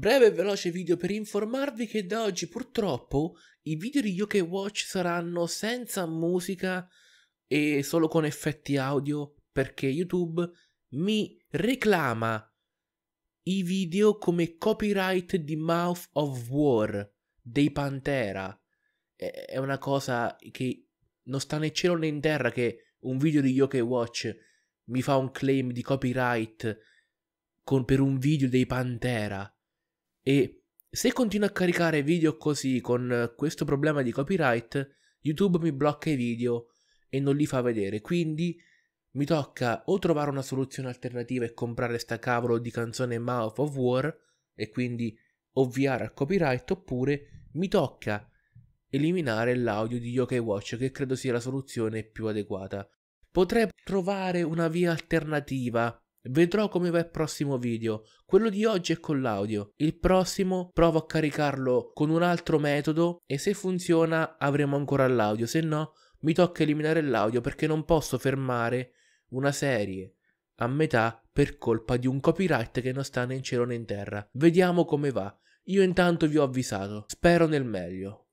Breve e veloce video per informarvi che da oggi purtroppo i video di Yoke Watch saranno senza musica e solo con effetti audio perché YouTube mi reclama i video come copyright di Mouth of War dei Pantera. È una cosa che non sta né cielo né in terra che un video di Yoke Watch mi fa un claim di copyright con, per un video dei Pantera. E se continuo a caricare video così con eh, questo problema di copyright, YouTube mi blocca i video e non li fa vedere. Quindi mi tocca o trovare una soluzione alternativa e comprare sta cavolo di canzone Mouth of War e quindi ovviare al copyright, oppure mi tocca eliminare l'audio di Yokai Watch, che credo sia la soluzione più adeguata. Potrei trovare una via alternativa Vedrò come va il prossimo video. Quello di oggi è con l'audio. Il prossimo provo a caricarlo con un altro metodo e se funziona avremo ancora l'audio, se no mi tocca eliminare l'audio perché non posso fermare una serie a metà per colpa di un copyright che non sta né in cielo né in terra. Vediamo come va. Io intanto vi ho avvisato. Spero nel meglio.